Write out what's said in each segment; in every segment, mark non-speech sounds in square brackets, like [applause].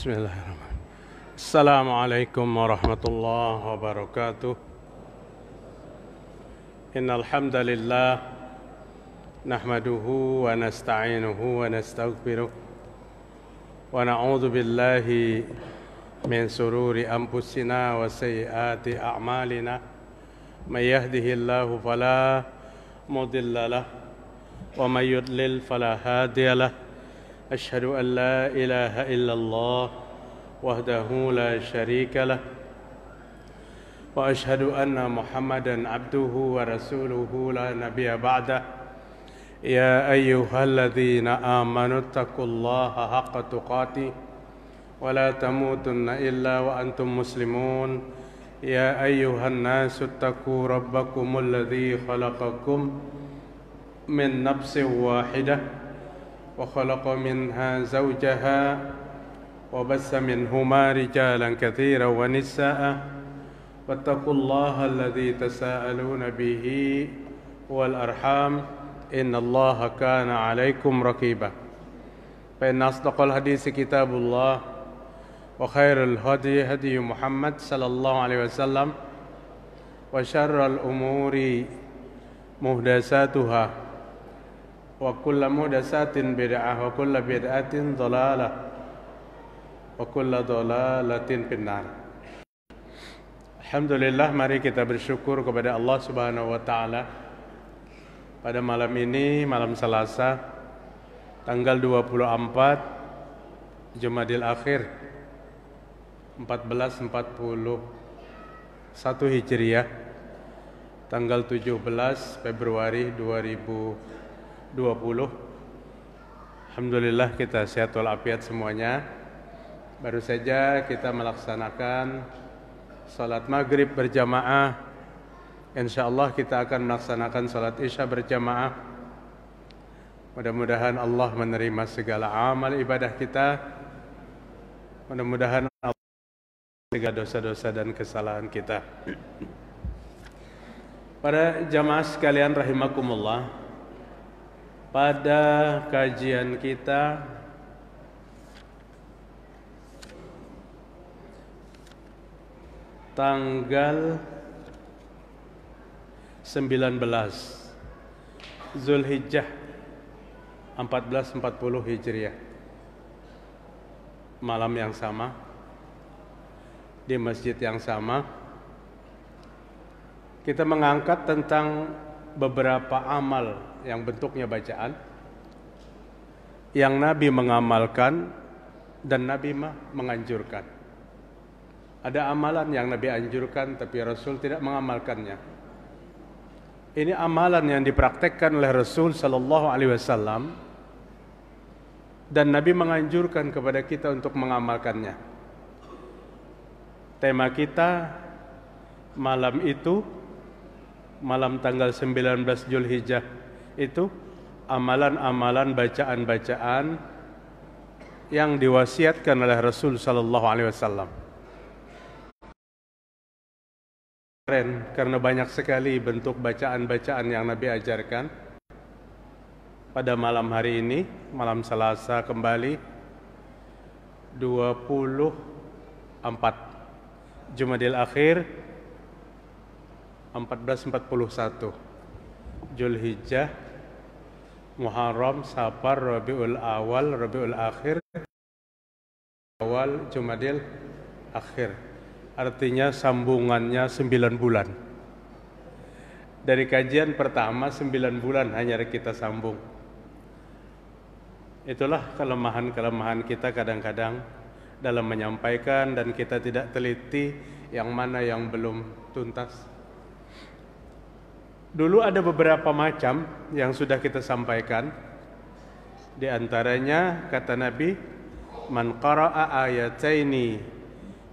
Bismillahirrahmanirrahim. Assalamualaikum warahmatullahi wabarakatuh. Innal hamdalillah nahmaduhu wa nasta'inuhu wa nastaghfiruh wa na'udzu billahi min sururi anfusina wa sayyiati a'malina. May yahdihillahu fala mudilla lah wa may yudlil fala hadiya lah. أشهد أن لا إله إلا الله وحده لا شريك له وأشهد أن محمدا عبده ورسوله لا نبي بعده يا أيها الذين آمنوا اتقوا الله حق تقاته ولا تموتن إلا وأنتم مسلمون يا أيها الناس اتقوا ربكم الذي خلقكم من نفس واحده وخلق منها زوجها وبث منهما رجالا كثيرا ونساء واتقوا الله الذي تساءلون به والأرحام إن الله كان عليكم رقيبا فإن أصدق الحديث كتاب الله وخير الهدي هدي محمد صلى الله عليه وسلم وشر الأمور مهدساتها wa kullu mudasatin bid'ah wa kullu bid'atin dhalalah wa kullu dhalalatin finnar Alhamdulillah mari kita bersyukur kepada Allah Subhanahu wa taala pada malam ini malam Selasa tanggal 24 Jumadil Akhir 1441 Hijriah tanggal 17 Februari 2000 20 Alhamdulillah kita sehat walafiat semuanya Baru saja kita melaksanakan Salat maghrib berjamaah Insya Allah kita akan melaksanakan salat isya berjamaah Mudah-mudahan Allah menerima segala amal ibadah kita Mudah-mudahan Allah segala dosa-dosa dan kesalahan kita Para jamaah sekalian rahimakumullah pada kajian kita tanggal 19 Zulhijjah 1440 Hijriah malam yang sama di masjid yang sama kita mengangkat tentang beberapa amal yang bentuknya bacaan yang Nabi mengamalkan dan Nabi mah menganjurkan. Ada amalan yang Nabi anjurkan tapi Rasul tidak mengamalkannya. Ini amalan yang dipraktekkan oleh Rasul sallallahu alaihi wasallam dan Nabi menganjurkan kepada kita untuk mengamalkannya. Tema kita malam itu malam tanggal 19 Zulhijjah itu amalan-amalan bacaan-bacaan yang diwasiatkan oleh Rasul Sallallahu Alaihi Wasallam. Keren, karena banyak sekali bentuk bacaan-bacaan yang Nabi ajarkan. Pada malam hari ini, malam Selasa kembali 24 Jumadil Akhir 1441 Julhijjah, Muharram, Safar, Rabiul Awal, Rabiul Akhir, Awal, Jumadil, Akhir. Artinya sambungannya sembilan bulan. Dari kajian pertama sembilan bulan hanya kita sambung. Itulah kelemahan-kelemahan kita kadang-kadang dalam menyampaikan dan kita tidak teliti yang mana yang belum tuntas. Dulu ada beberapa macam yang sudah kita sampaikan. Di antaranya kata Nabi, "Man qara'a ayataini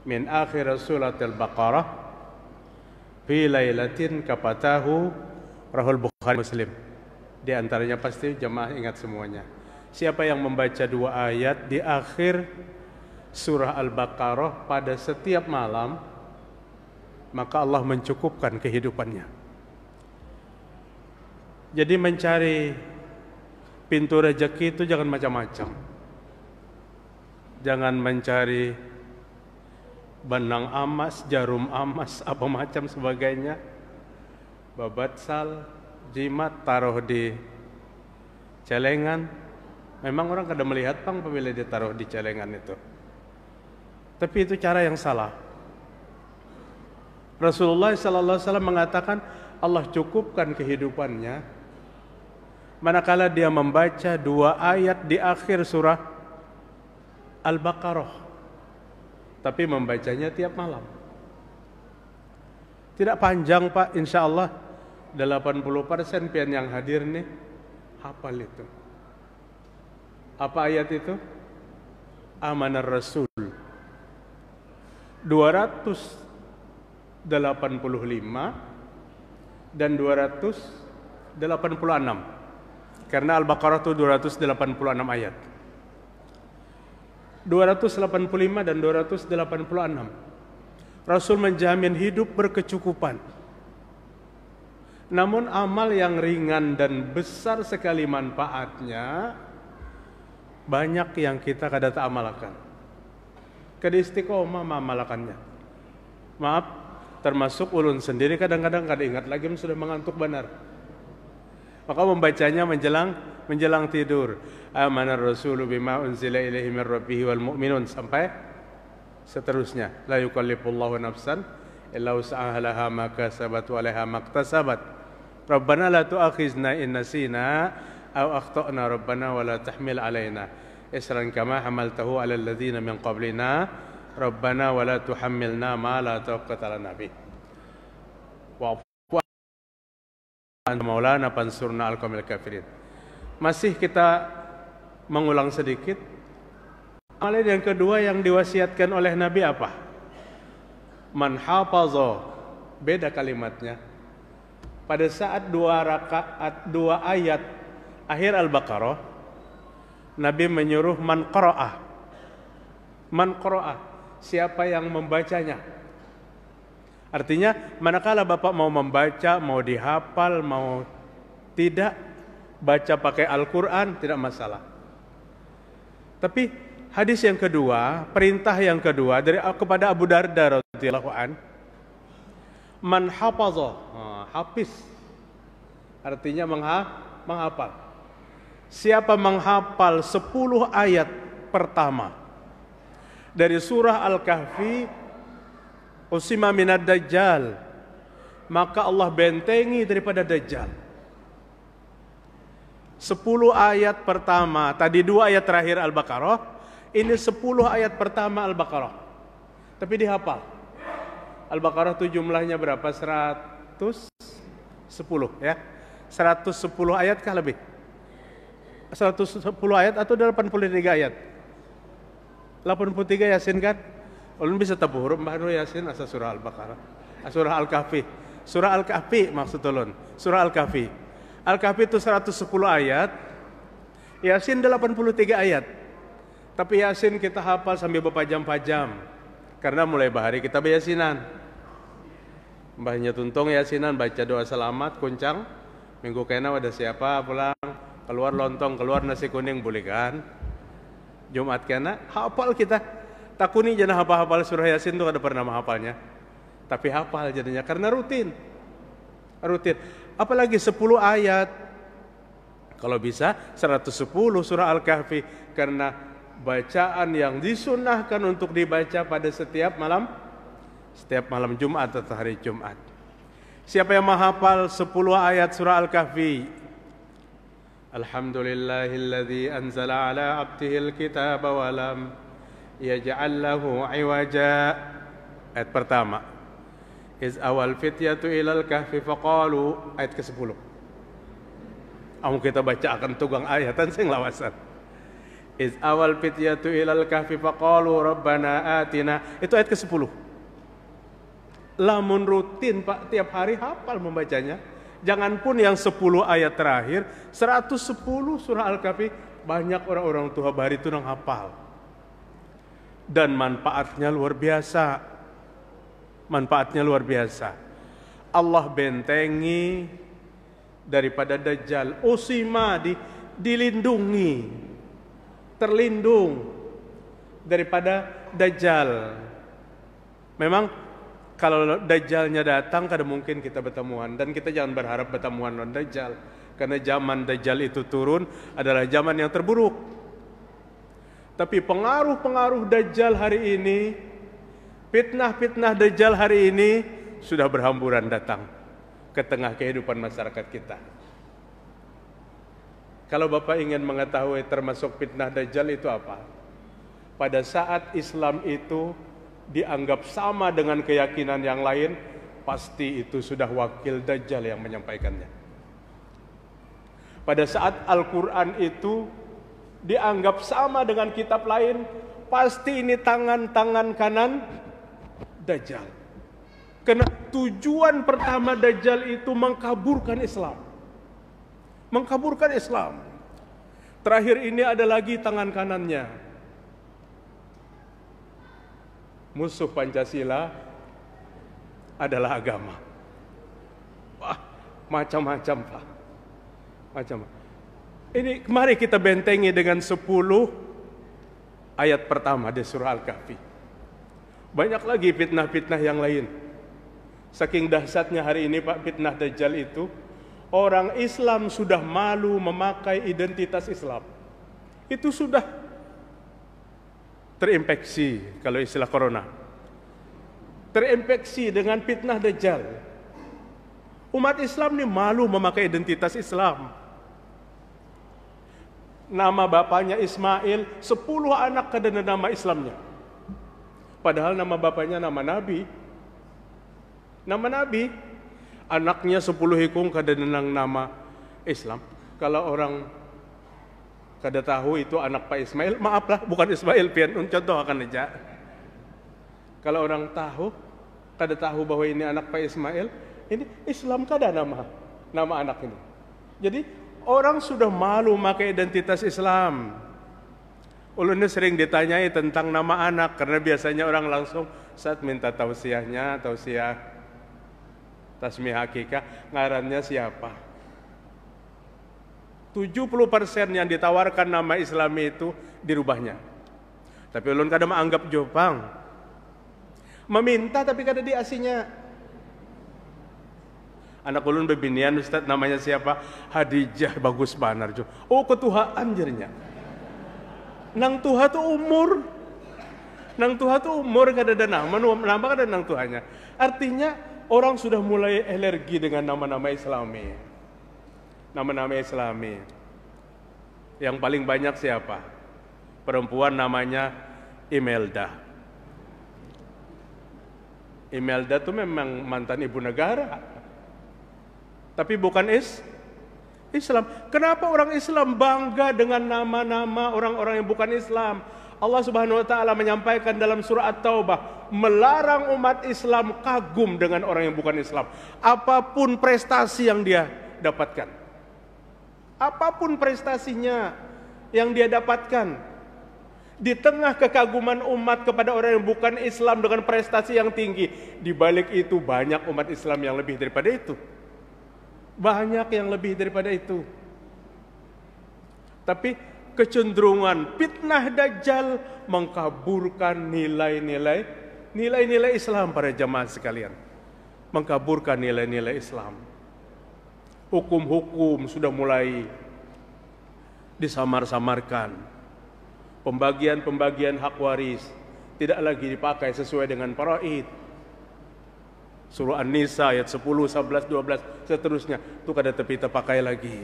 min akhir al Baqarah fi lailatin kapatahu rahul Bukhari Muslim." Di antaranya pasti jemaah ingat semuanya. Siapa yang membaca dua ayat di akhir surah Al-Baqarah pada setiap malam, maka Allah mencukupkan kehidupannya jadi mencari pintu rejeki itu jangan macam-macam. Jangan mencari benang amas, jarum amas, [laughs] apa macam sebagainya. Babat sal, jimat taruh di celengan. Memang orang kadang melihat pang pemilih taruh di celengan itu. Tapi itu cara yang salah. Rasulullah SAW mengatakan Allah cukupkan kehidupannya manakala dia membaca dua ayat di akhir surah Al-Baqarah tapi membacanya tiap malam tidak panjang Pak insya Allah 80% pian yang hadir nih hafal itu apa ayat itu? Amanah Rasul 285 dan 286 karena Al-Baqarah itu 286 ayat. 285 dan 286. Rasul menjamin hidup berkecukupan. Namun amal yang ringan dan besar sekali manfaatnya banyak yang kita kada tak amalkan. Kada istiqomah amalkannya? Maaf, termasuk ulun sendiri kadang-kadang kada ingat lagi sudah mengantuk benar maka membacanya menjelang menjelang tidur. amana rasulu bima unzila ilaihi min rabbih wal mu'minun sampai seterusnya. La yukallifullahu nafsan illa wus'aha laha ma kasabat wa laha maktasabat. Rabbana la tu'akhizna in nasina aw akhtana rabbana wa la tahmil alaina isran kama hamaltahu ala alladhina min qablina rabbana wa la tuhammilna ma la taqata lana bih. Maulana pansurna al kamil kafirin. Masih kita mengulang sedikit. Amalan yang kedua yang diwasiatkan oleh Nabi apa? Man hafazo. Beda kalimatnya. Pada saat dua rakaat dua ayat akhir Al-Baqarah Nabi menyuruh man qara'ah. Man qara'ah, siapa yang membacanya? Artinya manakala Bapak mau membaca, mau dihafal, mau tidak baca pakai Al-Qur'an tidak masalah. Tapi hadis yang kedua, perintah yang kedua dari kepada Abu Darda radhiyallahu an man hafaza, nah, hafiz. Artinya mengha, menghafal. Siapa menghafal 10 ayat pertama dari surah Al-Kahfi usima minad dajjal maka Allah bentengi daripada dajjal Sepuluh ayat pertama tadi dua ayat terakhir Al-Baqarah ini sepuluh ayat pertama Al-Baqarah tapi dihafal Al-Baqarah itu jumlahnya berapa Seratus sepuluh, ya 110 ayat kah lebih Seratus sepuluh ayat atau delapan puluh tiga ayat Delapan puluh tiga Yasin kan Ulun bisa huruf. Mbah Nur Yasin asa surah Al-Baqarah. Ah, surah Al-Kahfi. Surah Al-Kahfi maksud ulun. Surah Al-Kahfi. Al-Kahfi itu 110 ayat. Yasin 83 ayat. Tapi Yasin kita hafal sambil berpajam-pajam. Karena mulai bahari kita Yasinan. Mbahnya Tuntung Yasinan baca doa selamat kuncang. Minggu kena ada siapa pulang keluar lontong keluar nasi kuning boleh kan? Jumat kena hafal kita Takuni jana hafal-hafal surah yasin itu ada pernah hafalnya. Tapi hafal jadinya karena rutin. Rutin. Apalagi 10 ayat. Kalau bisa 110 surah Al-Kahfi karena bacaan yang disunahkan untuk dibaca pada setiap malam setiap malam Jumat atau hari Jumat. Siapa yang menghafal 10 ayat surah Al-Kahfi Alhamdulillahilladzi anzala ala abdihil kitaba walam yaj'al lahu iwaja ayat pertama iz awal fityatu ilal kahfi faqalu ayat ke-10 Amu kita baca akan tugang ayatan sing lawasan iz awal fityatu ilal kahfi faqalu rabbana atina itu ayat ke-10 lamun rutin Pak tiap hari hafal membacanya jangan pun yang 10 ayat terakhir 110 surah al-kahfi banyak orang-orang tua bari itu nang hafal dan manfaatnya luar biasa. Manfaatnya luar biasa. Allah bentengi daripada dajjal. Usima di, dilindungi, terlindung daripada dajjal. Memang kalau dajjalnya datang kada mungkin kita bertemuan dan kita jangan berharap bertemuan non dajjal karena zaman dajjal itu turun adalah zaman yang terburuk tapi pengaruh-pengaruh Dajjal hari ini, fitnah-fitnah Dajjal hari ini sudah berhamburan datang ke tengah kehidupan masyarakat kita. Kalau Bapak ingin mengetahui termasuk fitnah Dajjal itu apa? Pada saat Islam itu dianggap sama dengan keyakinan yang lain, pasti itu sudah wakil Dajjal yang menyampaikannya. Pada saat Al-Quran itu dianggap sama dengan kitab lain, pasti ini tangan-tangan kanan Dajjal. Karena tujuan pertama Dajjal itu mengkaburkan Islam. Mengkaburkan Islam. Terakhir ini ada lagi tangan kanannya. Musuh Pancasila adalah agama. Wah, macam-macam Pak. Macam-macam. Ini mari kita bentengi dengan 10 ayat pertama di surah Al-Kahfi. Banyak lagi fitnah-fitnah yang lain. Saking dahsyatnya hari ini Pak fitnah Dajjal itu, orang Islam sudah malu memakai identitas Islam. Itu sudah terinfeksi kalau istilah corona. Terinfeksi dengan fitnah Dajjal. Umat Islam ini malu memakai identitas Islam nama bapaknya Ismail, sepuluh anak karena nama Islamnya. Padahal nama bapaknya nama Nabi. Nama Nabi, anaknya sepuluh hikung ke nenang nama Islam. Kalau orang kada tahu itu anak Pak Ismail, maaflah bukan Ismail pian, contoh akan aja. Kalau orang tahu, kada tahu bahwa ini anak Pak Ismail, ini Islam kada nama nama anak ini. Jadi orang sudah malu pakai identitas Islam. Ulunnya sering ditanyai tentang nama anak karena biasanya orang langsung saat minta tausiahnya, tausiah tasmi hakikah, ngarannya siapa? 70% yang ditawarkan nama Islam itu dirubahnya. Tapi ulun kadang menganggap jopang. Meminta tapi kada diasinya. Anak ulun bebinian Ustaz namanya siapa? Hadijah Bagus Banar. Oh ketua anjirnya Nang Tuha tu umur. Nang Tuha tu umur gak ada nama, nama kada nang Tuhanya. Artinya orang sudah mulai alergi dengan nama-nama islami. Nama-nama islami. Yang paling banyak siapa? Perempuan namanya Imelda. Imelda itu memang mantan ibu negara tapi bukan is Islam. Kenapa orang Islam bangga dengan nama-nama orang-orang yang bukan Islam? Allah Subhanahu wa taala menyampaikan dalam surah At-Taubah melarang umat Islam kagum dengan orang yang bukan Islam. Apapun prestasi yang dia dapatkan. Apapun prestasinya yang dia dapatkan. Di tengah kekaguman umat kepada orang yang bukan Islam dengan prestasi yang tinggi, di balik itu banyak umat Islam yang lebih daripada itu. Banyak yang lebih daripada itu. Tapi kecenderungan fitnah dajjal mengkaburkan nilai-nilai nilai-nilai Islam pada zaman sekalian. Mengkaburkan nilai-nilai Islam. Hukum-hukum sudah mulai disamar-samarkan. Pembagian-pembagian hak waris tidak lagi dipakai sesuai dengan paraid Surah An-Nisa ayat 10, 11, 12 seterusnya. Itu kada tepi terpakai lagi.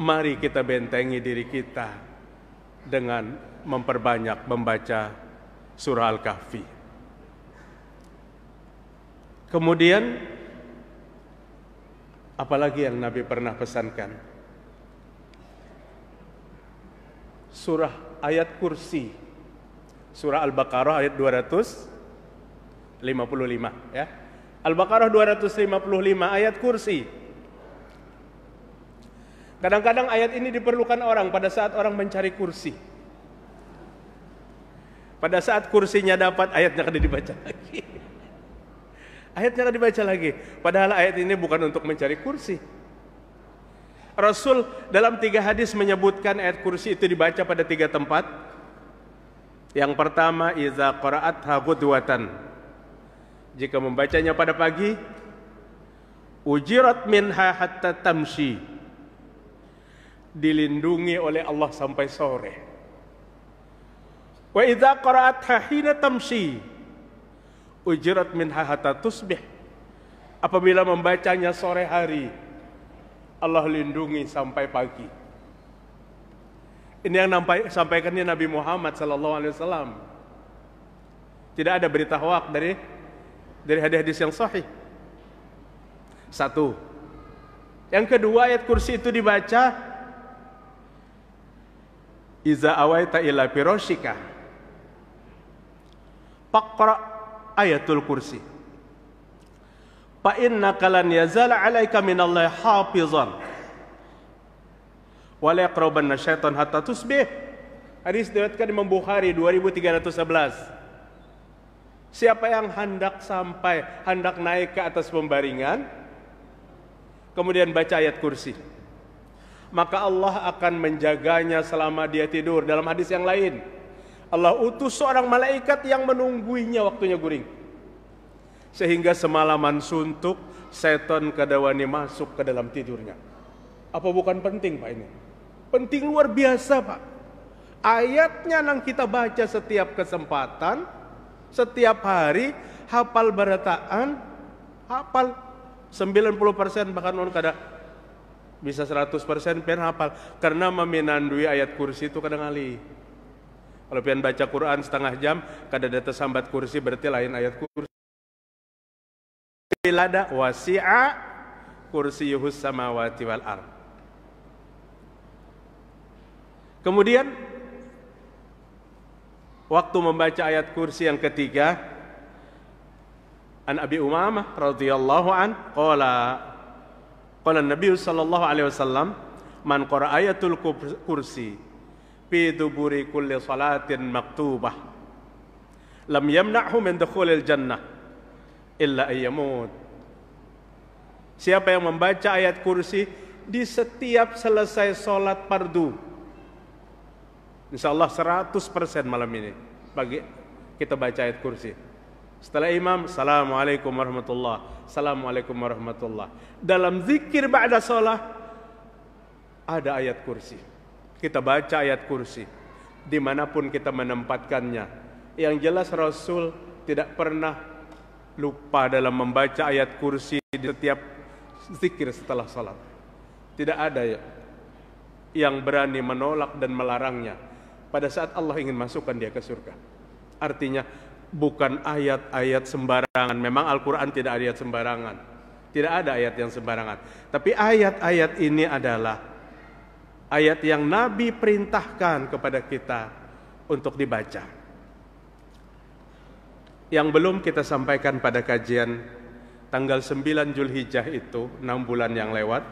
Mari kita bentengi diri kita dengan memperbanyak membaca surah Al-Kahfi. Kemudian apalagi yang Nabi pernah pesankan? Surah ayat kursi. Surah Al-Baqarah ayat 200 55 ya. Al-Baqarah 255 ayat kursi. Kadang-kadang ayat ini diperlukan orang pada saat orang mencari kursi. Pada saat kursinya dapat ayatnya akan dibaca [laughs] lagi. Ayatnya akan dibaca lagi. Padahal ayat ini bukan untuk mencari kursi. Rasul dalam tiga hadis menyebutkan ayat kursi itu dibaca pada tiga tempat. Yang pertama, iza qara'at hagudwatan jika membacanya pada pagi ujirat minha hatta tamshi dilindungi oleh Allah sampai sore wa idza qara'atha hina tamshi ujirat minha hatta tusbih apabila membacanya sore hari Allah lindungi sampai pagi ini yang nampai, sampaikannya Nabi Muhammad Sallallahu Alaihi Wasallam. Tidak ada berita hoak dari dari hadis-hadis yang sahih. Satu. Yang kedua ayat kursi itu dibaca Iza awaita ila piroshika Pakra ayatul kursi Fa inna kalan yazala alaika minallahi hafizan Wa la yaqrabanna syaitan hatta tusbih Hadis diriwayatkan Imam Bukhari 2311 Siapa yang hendak sampai, hendak naik ke atas pembaringan, kemudian baca ayat kursi. Maka Allah akan menjaganya selama dia tidur. Dalam hadis yang lain, Allah utus seorang malaikat yang menungguinya waktunya guring. Sehingga semalaman suntuk, setan kedawani masuk ke dalam tidurnya. Apa bukan penting Pak ini? Penting luar biasa Pak. Ayatnya yang kita baca setiap kesempatan, setiap hari hafal barataan, hafal 90% bahkan orang kadang bisa 100% pian hafal karena meminandui ayat kursi itu kadang kali. Kalau pian baca Quran setengah jam, kada data sambat kursi berarti lain ayat kursi. Bilada wasi'a kursi kursiyuhus samawati wal ar Kemudian waktu membaca ayat kursi yang ketiga An Abi Umamah radhiyallahu an qala qala Nabi sallallahu alaihi wasallam man qara ayatul kursi fi duburi kulli salatin maktubah lam yamna'hu min dukhulil jannah illa ayyamut Siapa yang membaca ayat kursi di setiap selesai sholat pardu Insya Allah 100% malam ini bagi kita baca ayat kursi. Setelah imam, Assalamualaikum warahmatullah, Assalamualaikum warahmatullah. Dalam zikir ba'da sholat, ada ayat kursi. Kita baca ayat kursi, dimanapun kita menempatkannya. Yang jelas Rasul tidak pernah lupa dalam membaca ayat kursi di setiap zikir setelah sholat. Tidak ada ya yang berani menolak dan melarangnya pada saat Allah ingin masukkan dia ke surga. Artinya bukan ayat-ayat sembarangan. Memang Al-Qur'an tidak ada ayat sembarangan. Tidak ada ayat yang sembarangan. Tapi ayat-ayat ini adalah ayat yang Nabi perintahkan kepada kita untuk dibaca. Yang belum kita sampaikan pada kajian tanggal 9 Julhijjah itu, 6 bulan yang lewat,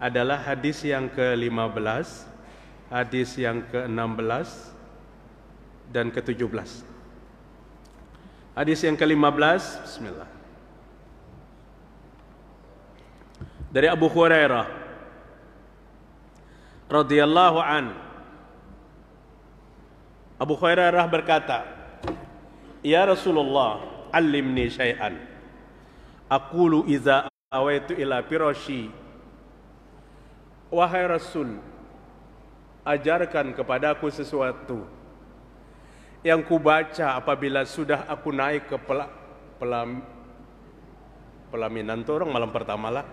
adalah hadis yang ke-15 hadis yang ke-16 dan ke-17. Hadis yang ke-15, bismillah. Dari Abu Hurairah radhiyallahu an Abu Hurairah berkata, "Ya Rasulullah, alimni syai'an. Aqulu idza awaitu ila pirashi." Wahai Rasul, ajarkan kepadaku sesuatu yang kubaca apabila sudah aku naik ke pela, pelam, pelaminan tuh orang malam pertama lah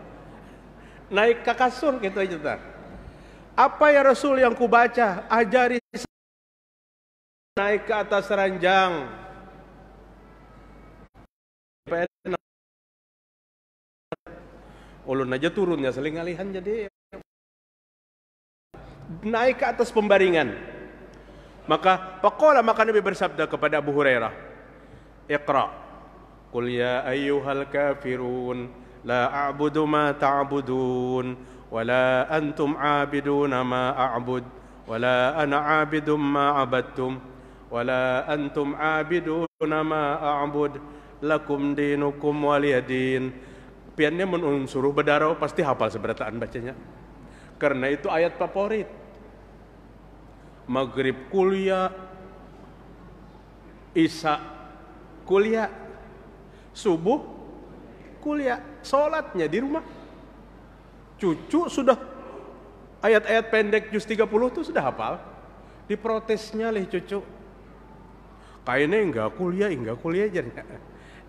naik ke kasur gitu aja tar. apa ya Rasul yang kubaca ajari naik ke atas ranjang ulun aja turunnya seling alihan jadi naik ke atas pembaringan. Maka pakola maka Nabi bersabda kepada Abu Hurairah. Iqra. Qul ya ayyuhal kafirun la a'budu ma ta'budun wa la antum 'abidun ma a'bud wa la ana 'abidun ma 'abadtum wa antum 'abidun ma a'bud lakum dinukum waliyadin. Piannya menunsuruh berdarah pasti hafal seberataan bacanya. Karena itu ayat favorit. maghrib kuliah, isya kuliah, subuh kuliah, sholatnya di rumah. Cucu sudah ayat-ayat pendek juz 30 itu sudah hafal. Diprotesnya oleh cucu. Kayaknya enggak kuliah, enggak kuliah aja.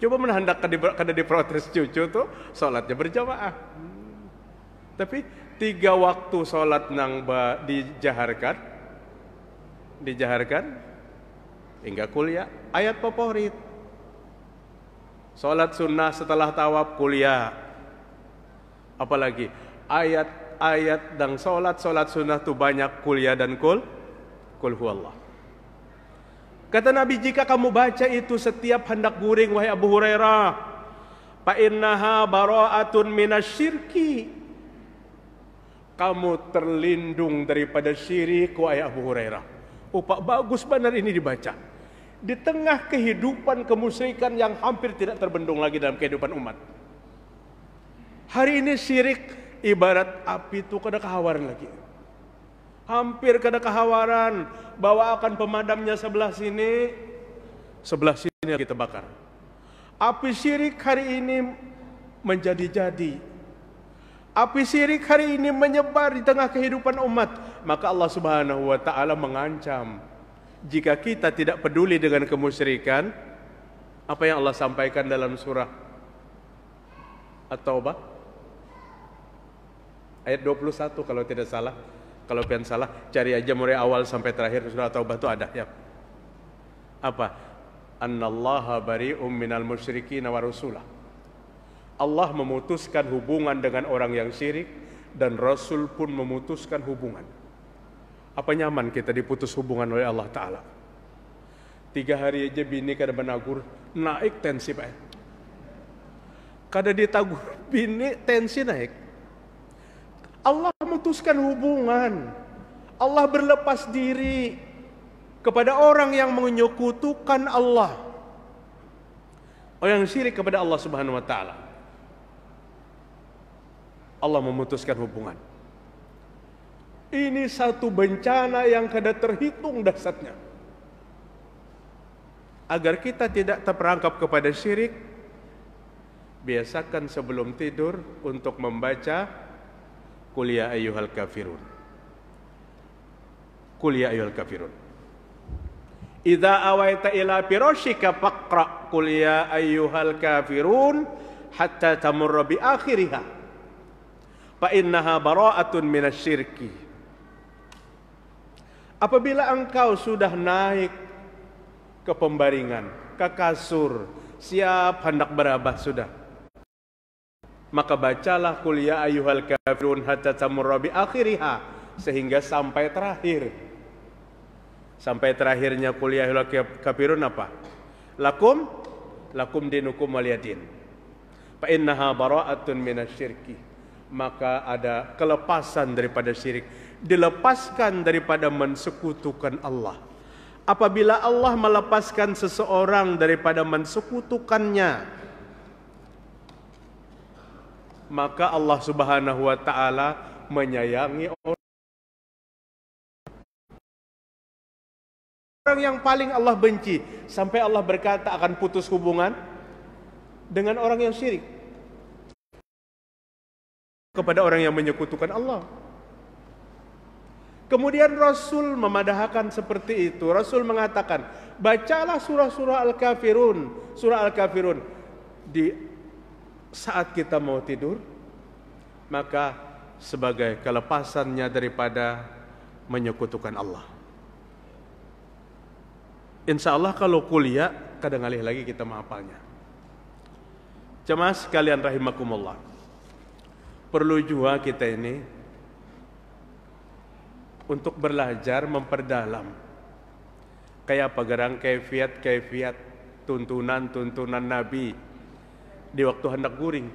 Coba menandak kada diprotes cucu tuh sholatnya berjamaah. Tapi tiga waktu sholat nang dijaharkan, dijaharkan hingga kuliah ayat favorit Sholat sunnah setelah tawaf kuliah apalagi ayat-ayat dan sholat sholat sunnah itu banyak kuliah dan kul kul huwallah kata Nabi jika kamu baca itu setiap hendak guring wahai Abu Hurairah fa innaha bara'atun minasyirki kamu terlindung daripada syirik wahai Abu Hurairah Oh Pak bagus benar ini dibaca. Di tengah kehidupan kemusyrikan yang hampir tidak terbendung lagi dalam kehidupan umat. Hari ini syirik ibarat api itu kada kehawaran lagi. Hampir kada kehawaran bahwa akan pemadamnya sebelah sini, sebelah sini lagi terbakar. Api syirik hari ini menjadi-jadi. Api sirik hari ini menyebar di tengah kehidupan umat maka Allah Subhanahu wa taala mengancam jika kita tidak peduli dengan kemusyrikan apa yang Allah sampaikan dalam surah At-Taubah ayat 21 kalau tidak salah kalau pian salah cari aja mulai awal sampai terakhir surah At-Taubah itu ada ya apa annallaha bari'um minal musyrikin wa rusulah Allah memutuskan hubungan dengan orang yang syirik dan Rasul pun memutuskan hubungan. Apa nyaman kita diputus hubungan oleh Allah Ta'ala? Tiga hari aja bini kada menagur, naik tensi Pak. Kada ditagur bini, tensi naik. Allah memutuskan hubungan. Allah berlepas diri kepada orang yang menyekutukan Allah. Orang yang syirik kepada Allah Subhanahu wa taala. Allah memutuskan hubungan. Ini satu bencana yang kada terhitung dasarnya. Agar kita tidak terperangkap kepada syirik, biasakan sebelum tidur untuk membaca kuliah ya ayuhal kafirun. Kuliah ya ayuhal kafirun. Idza awaita ila firasyika faqra kuliah ya ayyuhal kafirun hatta tamurra bi akhiriha fa innaha bara'atun syirki. Apabila engkau sudah naik ke pembaringan, ke kasur, siap hendak berabah sudah. Maka bacalah kuliah ya ayuhal kafirun hatta tamurrabi akhiriha sehingga sampai terakhir. Sampai terakhirnya kuliah ya ayuhal kafirun apa? Lakum lakum dinukum waliyadin. Fa innaha bara'atun minasyirki. Maka ada kelepasan daripada syirik dilepaskan daripada mensekutukan Allah. Apabila Allah melepaskan seseorang daripada mensekutukannya, maka Allah Subhanahu wa taala menyayangi orang Orang yang paling Allah benci sampai Allah berkata akan putus hubungan dengan orang yang syirik kepada orang yang menyekutukan Allah. Kemudian Rasul memadahkan seperti itu. Rasul mengatakan, bacalah surah-surah Al-Kafirun. Surah Al-Kafirun. Di saat kita mau tidur, maka sebagai kelepasannya daripada menyekutukan Allah. Insya Allah kalau kuliah, kadang alih lagi kita menghafalnya. Cemas sekalian rahimakumullah. Perlu juga kita ini untuk belajar memperdalam kayak pegarang kefiat-kefiat tuntunan-tuntunan Nabi di waktu hendak guring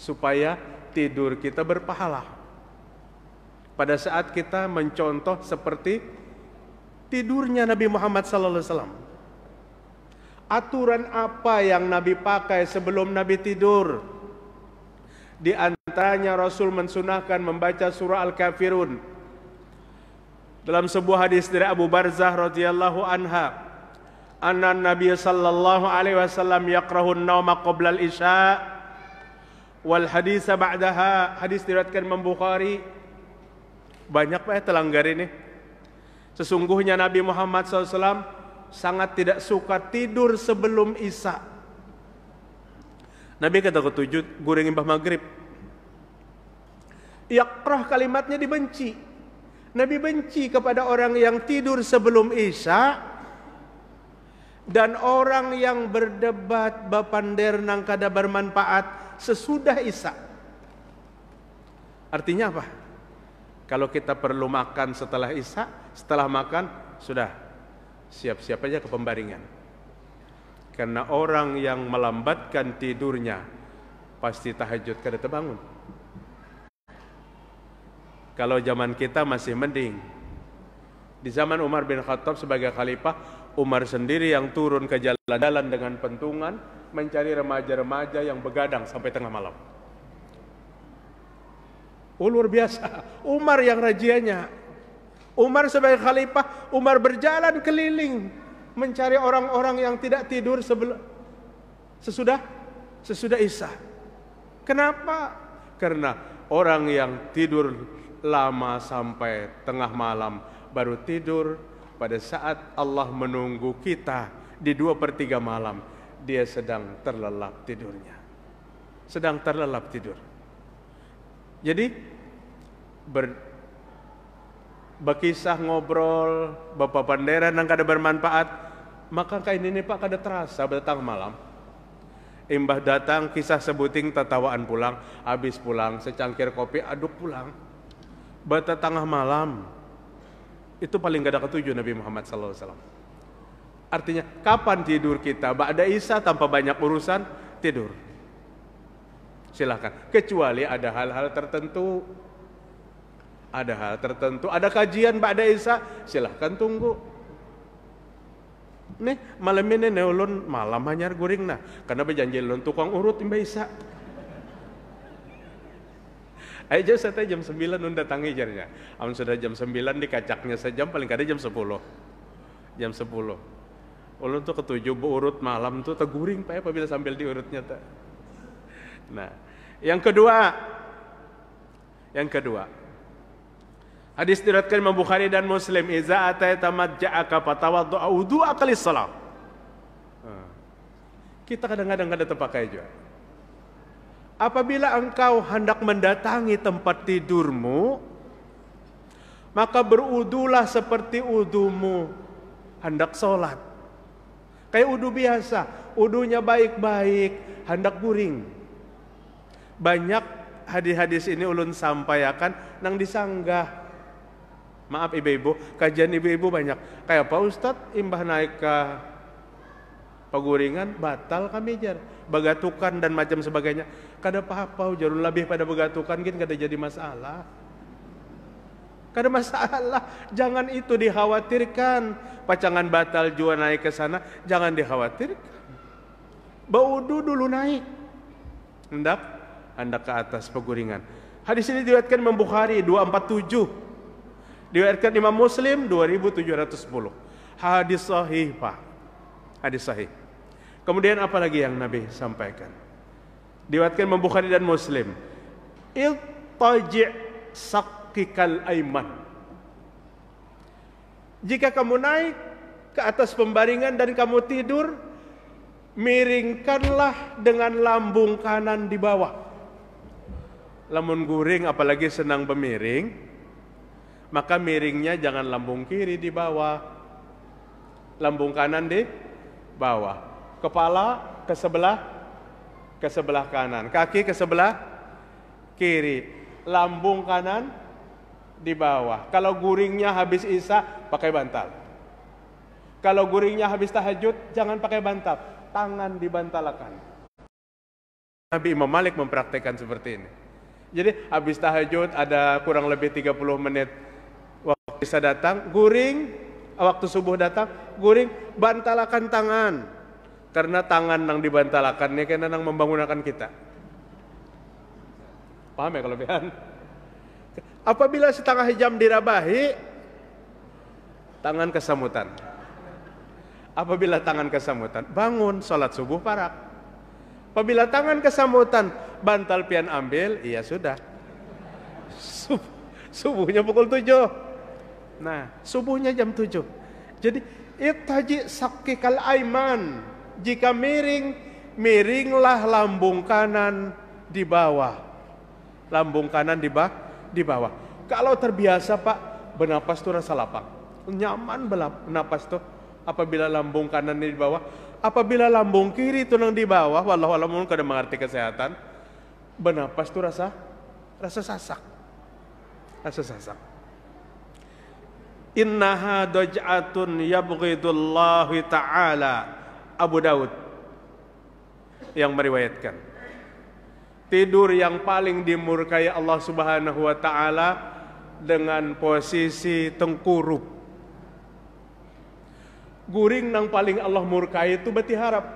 supaya tidur kita berpahala pada saat kita mencontoh seperti tidurnya Nabi Muhammad SAW aturan apa yang Nabi pakai sebelum Nabi tidur di antaranya Rasul mensunahkan membaca surah Al-Kafirun. Dalam sebuah hadis dari Abu Barzah radhiyallahu anha, anna Nabi sallallahu alaihi wasallam yaqrahu an-nauma qabla al-isya wal hadis ba'daha. Hadis diriwayatkan Imam Bukhari. Banyak Pak ya telanggar ini. Sesungguhnya Nabi Muhammad SAW sangat tidak suka tidur sebelum isya Nabi kata ketujuh, goreng imbah maghrib. Yakroh kalimatnya dibenci. Nabi benci kepada orang yang tidur sebelum Isya dan orang yang berdebat bapander nangkada bermanfaat sesudah Isya. Artinya apa? Kalau kita perlu makan setelah Isya, setelah makan sudah siap-siap aja ke pembaringan. Karena orang yang melambatkan tidurnya pasti tahajud kada terbangun. Kalau zaman kita masih mending. Di zaman Umar bin Khattab sebagai khalifah, Umar sendiri yang turun ke jalan-jalan dengan pentungan mencari remaja-remaja yang begadang sampai tengah malam. Oh, luar biasa, Umar yang rajianya. Umar sebagai khalifah, Umar berjalan keliling mencari orang-orang yang tidak tidur sebelum sesudah sesudah Isya. Kenapa? Karena orang yang tidur lama sampai tengah malam baru tidur pada saat Allah menunggu kita di dua per tiga malam dia sedang terlelap tidurnya sedang terlelap tidur jadi ber, berkisah ngobrol Bapak Pandera yang kada bermanfaat maka kain ini pak kada terasa datang malam imbah datang kisah sebuting tertawaan pulang habis pulang secangkir kopi aduk pulang bata tengah malam itu paling gak ada ketujuh Nabi Muhammad SAW artinya kapan tidur kita Ada isa tanpa banyak urusan tidur silahkan kecuali ada hal-hal tertentu ada hal tertentu ada kajian Ada isa silahkan tunggu Nih malam ini neolon malam hanyar guring nah, karena berjanji lon tukang urut imba isa. aja saya jam sembilan nunda datangi jarnya. Amun sudah jam sembilan dikacaknya kacaknya sejam paling kada jam sepuluh, Jam sepuluh, Ulun tuh ketujuh urut malam tuh teguring pak ya, apabila sambil diurutnya tak. Nah, yang kedua, yang kedua, Hadis diriwayatkan Imam Bukhari dan Muslim, "Idza ataita madja'aka fatawaddu'a wudu'a kali salam." Hmm. Kita kadang-kadang ada tempat kayak juga. Apabila engkau hendak mendatangi tempat tidurmu, maka berudulah seperti udumu hendak sholat. Kayak udu biasa, udunya baik-baik, hendak guring. Banyak hadis-hadis ini ulun sampaikan nang disanggah Maaf ibu-ibu, kajian ibu-ibu banyak. Kayak Pak Ustadz imbah naik ke paguringan batal kami jar begatukan dan macam sebagainya kada apa-apa, jarul lebih pada begatukan mungkin kada jadi masalah kada masalah jangan itu dikhawatirkan pacangan batal jua naik ke sana jangan dikhawatirkan baudu dulu naik hendak hendak ke atas paguringan hadis ini diriwayatkan membukhari 247 Diriwayatkan Imam Muslim 2710. Hadis sahih, Pak. Hadis sahih. Kemudian apa lagi yang Nabi sampaikan? Diriwayatkan Imam Bukhari dan Muslim. Iltaji' sakikal aiman. Jika kamu naik ke atas pembaringan dan kamu tidur, miringkanlah dengan lambung kanan di bawah. Lamun guring apalagi senang bemiring, maka miringnya jangan lambung kiri di bawah, lambung kanan di bawah, kepala ke sebelah, ke sebelah kanan, kaki ke sebelah kiri, lambung kanan di bawah. Kalau guringnya habis isa pakai bantal. Kalau guringnya habis tahajud jangan pakai bantal, tangan dibantalakan. Nabi Imam Malik mempraktekkan seperti ini. Jadi habis tahajud ada kurang lebih 30 menit Waktu bisa datang, guring. Waktu subuh datang, guring. Bantalakan tangan. Karena tangan yang dibantalakan, ini kena yang membangunakan kita. Paham ya kalau bihan? Apabila setengah jam dirabahi, tangan kesemutan Apabila tangan kesemutan bangun sholat subuh parak. Apabila tangan kesemutan bantal pian ambil, iya sudah. Subuh, subuhnya pukul tujuh. Nah, subuhnya jam 7. Jadi ittaji sakikal aiman. Jika miring, miringlah lambung kanan di bawah. Lambung kanan di, bawah, di bawah. Kalau terbiasa Pak, bernapas tuh rasa lapang. Nyaman bernapas tuh apabila lambung kanan di bawah. Apabila lambung kiri tunang di bawah, walau alam kada mengerti kesehatan, bernapas tuh rasa rasa sasak. Rasa sasak innaha daj'atun yabghidullahu ta'ala Abu Daud yang meriwayatkan tidur yang paling dimurkai Allah Subhanahu wa taala dengan posisi tengkurup guring yang paling Allah murkai itu beti harap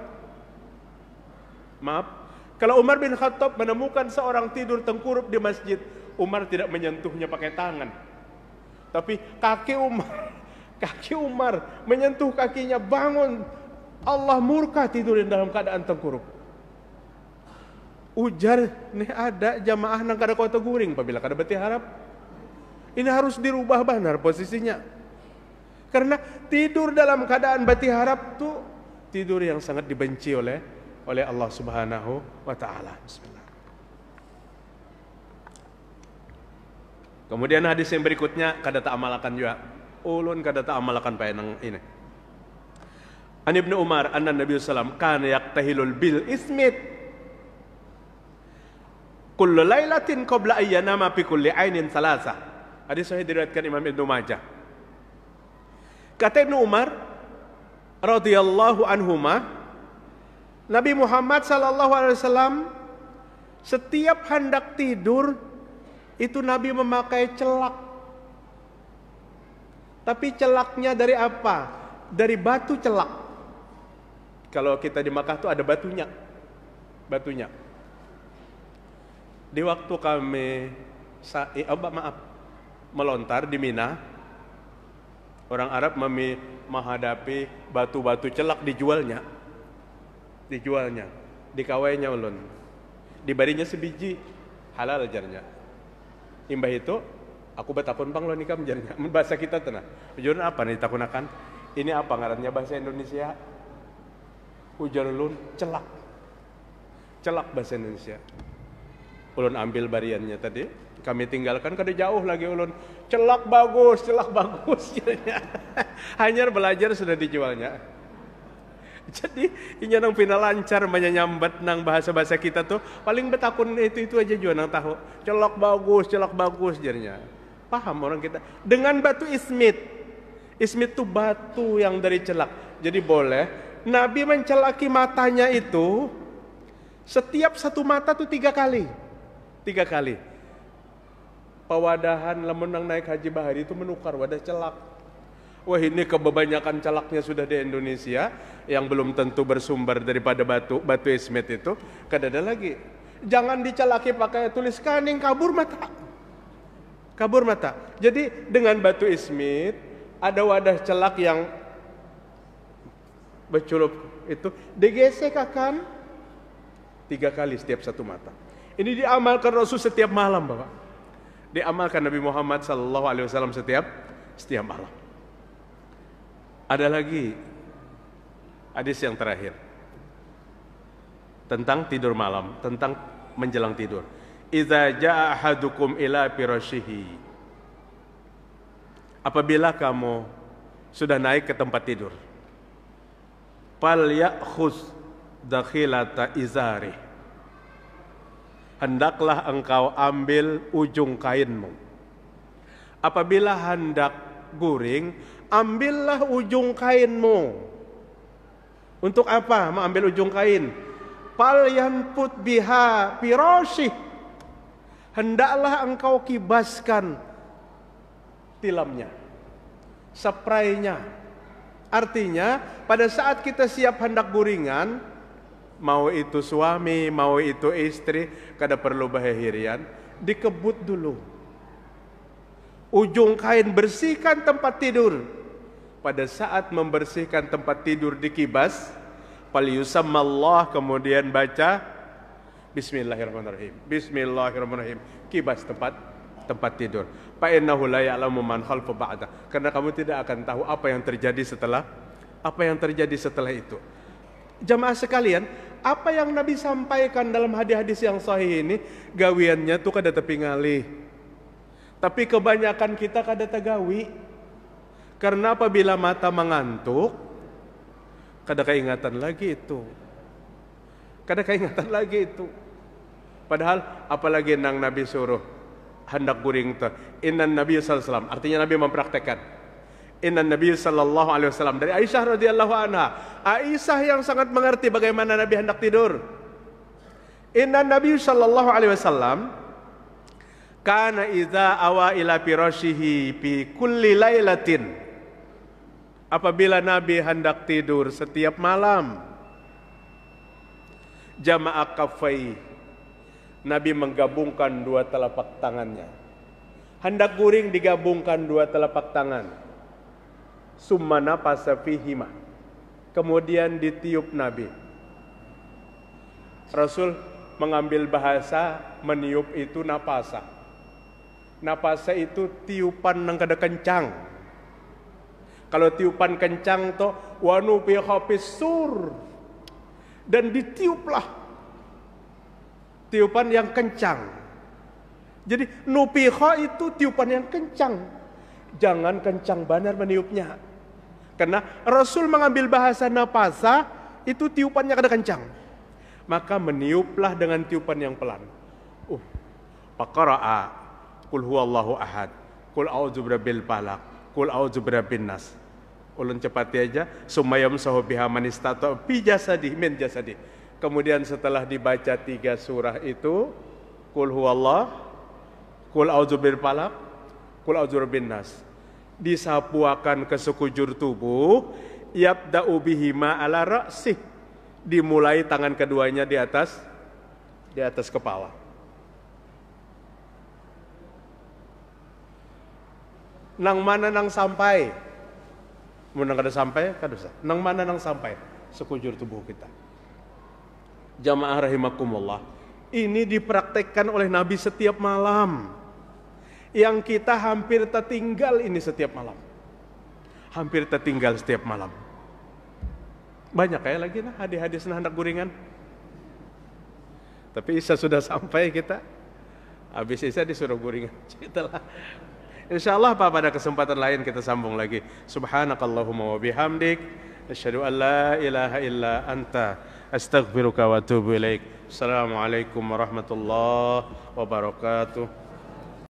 maaf kalau Umar bin Khattab menemukan seorang tidur tengkurup di masjid Umar tidak menyentuhnya pakai tangan tapi kaki Umar, [laughs] kaki Umar menyentuh kakinya bangun. Allah murka tidurin dalam keadaan tengkuruk. Ujar nih ada jamaah nang kada kota guring apabila kada beti harap. Ini harus dirubah benar posisinya. Karena tidur dalam keadaan beti harap tuh tidur yang sangat dibenci oleh oleh Allah Subhanahu wa taala. Bismillah. Kemudian hadis yang berikutnya kada amalkan juga. Ulun kada ta'amalakan nang ini. An Ibnu Umar anna Nabi sallam kana yaqtahilul bil ismit kullu lailatin qabla ayyanama fi kulli ainin salasa. Hadis sahih diriwayatkan Imam Ibnu Majah. Kata Ibnu Umar radhiyallahu anhuma Nabi Muhammad sallallahu alaihi wasallam setiap hendak tidur itu Nabi memakai celak. Tapi celaknya dari apa? Dari batu celak. Kalau kita di Makkah itu ada batunya. Batunya. Di waktu kami sa'i, oh, eh, maaf, melontar di Mina, orang Arab memi, menghadapi batu-batu celak dijualnya. Dijualnya. Dikawainya ulun. Dibarinya sebiji halal jarnya imbah itu aku betapun bang lo nikah menjarnya bahasa kita tenang ujaran apa nih takunakan ini apa ngarannya bahasa Indonesia hujan ulun celak celak bahasa Indonesia ulun ambil bariannya tadi kami tinggalkan kada jauh lagi ulun celak bagus celak bagus [laughs] hanya belajar sudah dijualnya [laughs] Jadi inya nang pina lancar banyak nyambat nang bahasa-bahasa kita tuh paling betakun itu-itu aja juga nang tahu. Celok bagus, celok bagus jadinya. Paham orang kita. Dengan batu ismit. Ismit tuh batu yang dari celak. Jadi boleh Nabi mencelaki matanya itu setiap satu mata tuh tiga kali. Tiga kali. Pewadahan lemenang naik haji bahari itu menukar wadah celak Wah ini kebanyakan celaknya sudah di Indonesia yang belum tentu bersumber daripada batu batu ismet itu. Kadada lagi, jangan dicelaki pakai tulis kaning kabur mata. Kabur mata. Jadi dengan batu ismet ada wadah celak yang berculup itu digesek akan tiga kali setiap satu mata. Ini diamalkan Rasul setiap malam, Bapak. Diamalkan Nabi Muhammad SAW setiap setiap malam. Ada lagi hadis yang terakhir tentang tidur malam, tentang menjelang tidur. Iza jaa ila Apabila kamu sudah naik ke tempat tidur, pal yakhuz dakhilata izari. Hendaklah engkau ambil ujung kainmu. Apabila hendak guring, ambillah ujung kainmu. Untuk apa? ambil ujung kain. Palyan put biha pirosih. Hendaklah engkau kibaskan tilamnya, spraynya. Artinya, pada saat kita siap hendak guringan, mau itu suami, mau itu istri, kada perlu bahahirian, dikebut dulu. Ujung kain bersihkan tempat tidur, pada saat membersihkan tempat tidur di kibas Allah kemudian baca Bismillahirrahmanirrahim Bismillahirrahmanirrahim kibas tempat tempat tidur fa innahu la ya'lamu man karena kamu tidak akan tahu apa yang terjadi setelah apa yang terjadi setelah itu jamaah sekalian apa yang Nabi sampaikan dalam hadis-hadis yang sahih ini gawiannya tuh kada tepingali tapi kebanyakan kita kada tagawi karena apabila mata mengantuk, kada keingatan lagi itu. Kada keingatan [laughs] lagi itu. Padahal apalagi nang Nabi suruh hendak guring tuh. Innan Nabi sallallahu alaihi wasallam, artinya Nabi mempraktekkan. Innan Nabi sallallahu alaihi wasallam dari Aisyah radhiyallahu anha. Aisyah yang sangat mengerti bagaimana Nabi hendak tidur. Innan Nabi sallallahu alaihi wasallam Karena idza awa ila firashihi pi kulli lailatin apabila Nabi hendak tidur setiap malam. Jama'ah kafai. Nabi menggabungkan dua telapak tangannya. Hendak guring digabungkan dua telapak tangan. Summa nafasa fihima. Kemudian ditiup Nabi. Rasul mengambil bahasa meniup itu napasa. Napasa itu tiupan yang kada kencang kalau tiupan kencang to wanu bi sur dan ditiuplah tiupan yang kencang. Jadi nupiha itu tiupan yang kencang. Jangan kencang benar meniupnya. Karena Rasul mengambil bahasa napasa itu tiupannya kada kencang. Maka meniuplah dengan tiupan yang pelan. Uh, Faqara'a kul huwallahu ahad, kul a'udzu birabbil falaq, Kul birabbin nas. Ulun cepati aja. Sumayam sahubiha manistato bi jasadih min jasadih. Kemudian setelah dibaca tiga surah itu, Kul huwallah, Kul bir palak, Kul birabbin nas. Disapuakan ke sekujur tubuh, yabda'u bihima ala ra'sih. Dimulai tangan keduanya di atas di atas kepala. nang mana nang sampai mun nang kada sampai kada usah nang mana nang sampai sekujur tubuh kita jamaah rahimakumullah ini dipraktekkan oleh nabi setiap malam yang kita hampir tertinggal ini setiap malam hampir tertinggal setiap malam banyak kayak lagi nah hadis-hadis nah hendak guringan tapi Isa sudah sampai kita habis Isa disuruh guringan [laughs] lah. insyaallah Pak pada kesempatan lain kita sambung lagi subhanakallahumma wa bihamdik asyhadu an la ilaha illa anta astaghfiruka wa atubu ilaik assalamualaikum warahmatullahi wabarakatuh